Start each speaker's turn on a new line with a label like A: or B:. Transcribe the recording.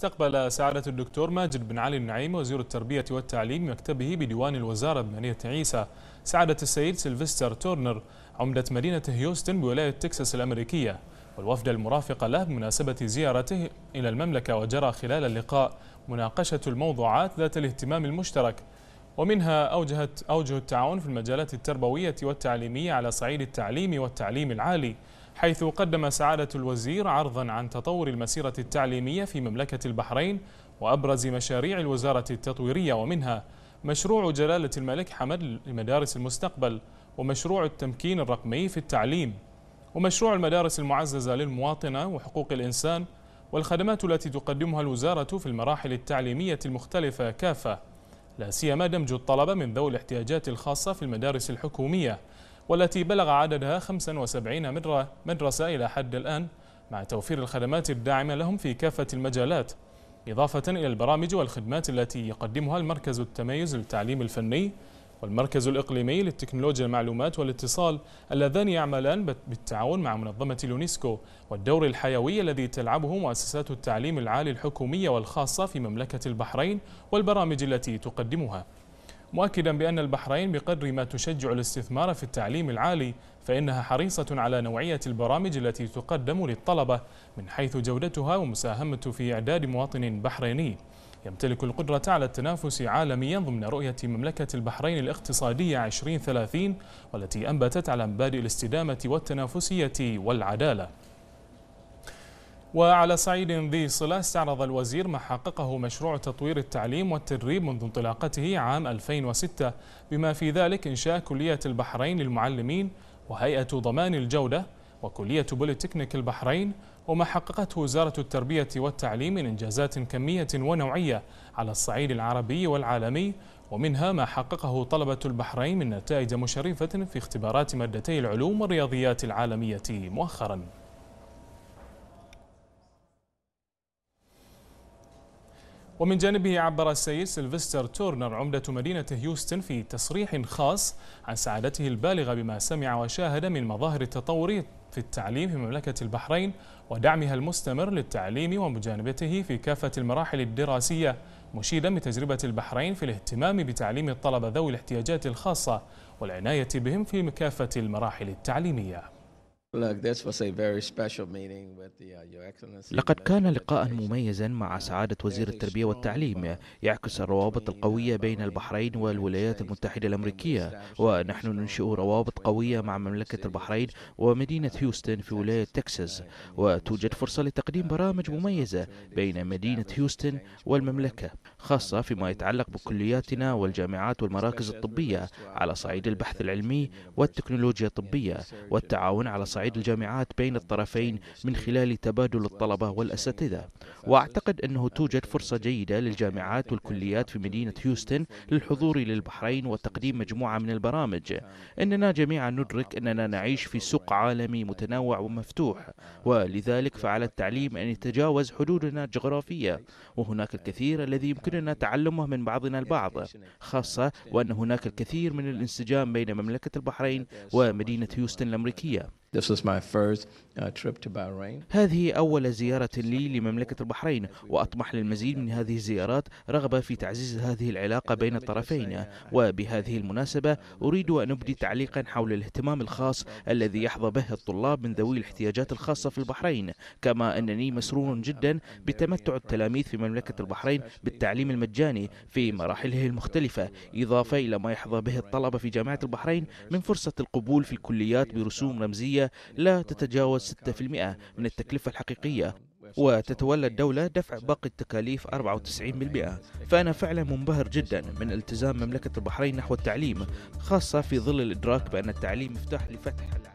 A: استقبل سعادة الدكتور ماجد بن علي النعيم وزير التربية والتعليم مكتبه بديوان الوزارة بمدينة عيسى سعادة السيد سيلفستر تورنر عمدة مدينة هيوستن بولاية تكساس الأمريكية والوفد المرافق له بمناسبة زيارته إلى المملكة وجرى خلال اللقاء مناقشة الموضوعات ذات الاهتمام المشترك ومنها أوجهت أوجه التعاون في المجالات التربوية والتعليمية على صعيد التعليم والتعليم العالي حيث قدم سعادة الوزير عرضا عن تطور المسيرة التعليمية في مملكة البحرين وأبرز مشاريع الوزارة التطويرية ومنها مشروع جلالة الملك حمد لمدارس المستقبل ومشروع التمكين الرقمي في التعليم ومشروع المدارس المعززة للمواطنة وحقوق الإنسان والخدمات التي تقدمها الوزارة في المراحل التعليمية المختلفة كافة لا سيما دمج الطلبة من ذوي الاحتياجات الخاصة في المدارس الحكومية والتي بلغ عددها 75 مدرسة إلى حد الآن مع توفير الخدمات الداعمة لهم في كافة المجالات إضافة إلى البرامج والخدمات التي يقدمها المركز التميز للتعليم الفني والمركز الإقليمي للتكنولوجيا المعلومات والاتصال اللذان يعملان بالتعاون مع منظمة اليونسكو والدور الحيوي الذي تلعبه مؤسسات التعليم العالي الحكومية والخاصة في مملكة البحرين والبرامج التي تقدمها مؤكدا بأن البحرين بقدر ما تشجع الاستثمار في التعليم العالي فإنها حريصة على نوعية البرامج التي تقدم للطلبة من حيث جودتها ومساهمة في إعداد مواطن بحريني يمتلك القدرة على التنافس عالميا ضمن رؤية مملكة البحرين الاقتصادية 2030 والتي أنبتت على مبادئ الاستدامة والتنافسية والعدالة وعلى صعيد ذي صلة استعرض الوزير ما حققه مشروع تطوير التعليم والتدريب منذ انطلاقته عام 2006 بما في ذلك إنشاء كلية البحرين للمعلمين وهيئة ضمان الجودة وكلية بوليتكنيك البحرين وما حققته وزارة التربية والتعليم من إنجازات كمية ونوعية على الصعيد العربي والعالمي ومنها ما حققه طلبة البحرين من نتائج مشرفة في اختبارات مادتي العلوم والرياضيات العالمية مؤخراً ومن جانبه عبر السيد سيلفستر تورنر عمدة مدينة هيوستن في تصريح خاص عن سعادته البالغة بما سمع وشاهد من مظاهر التطور في التعليم في مملكة البحرين ودعمها المستمر للتعليم ومجانبته في كافة المراحل الدراسية مشيدا بتجربة البحرين في الاهتمام بتعليم الطلبة ذوي الاحتياجات الخاصة والعناية بهم في كافة المراحل التعليمية
B: Uh, لقد كان لقاء مميزا مع سعادة وزير التربية والتعليم يعكس الروابط uh, القوية بين البحرين والولايات المتحدة الأمريكية ونحن ننشئ روابط قوية مع مملكة البحرين ومدينة uh, هيوستن في ولاية تكساس وتوجد فرصة لتقديم برامج مميزة بين مدينة هيوستن والمملكة خاصة فيما يتعلق بكلياتنا والجامعات والمراكز الطبية على صعيد البحث العلمي والتكنولوجيا الطبية والتعاون على صعيد صعيد الجامعات بين الطرفين من خلال تبادل الطلبة والأساتذة وأعتقد أنه توجد فرصة جيدة للجامعات والكليات في مدينة هيوستن للحضور للبحرين وتقديم مجموعة من البرامج إننا جميعا ندرك أننا نعيش في سوق عالمي متنوع ومفتوح ولذلك فعلى التعليم أن يتجاوز حدودنا الجغرافية وهناك الكثير الذي يمكننا تعلمه من بعضنا البعض خاصة وأن هناك الكثير من الانسجام بين مملكة البحرين ومدينة هيوستن الأمريكية This my first uh, trip to Bahrain. هذه أول زيارة لي لمملكة البحرين وأطمح للمزيد من هذه الزيارات رغبة في تعزيز هذه العلاقة بين الطرفين وبهذه المناسبة أريد أن أبدي تعليقا حول الاهتمام الخاص الذي يحظى به الطلاب من ذوي الاحتياجات الخاصة في البحرين كما أنني مسرور جدا بتمتع التلاميذ في مملكة البحرين بالتعليم المجاني في مراحله المختلفة إضافة إلى ما يحظى به الطلبة في جامعة البحرين من فرصة القبول في الكليات برسوم رمزية لا تتجاوز 6% من التكلفة الحقيقية وتتولى الدولة دفع باقي التكاليف 94% فأنا فعلا منبهر جدا من التزام مملكة البحرين نحو التعليم خاصة في ظل الإدراك بأن التعليم مفتاح لفتح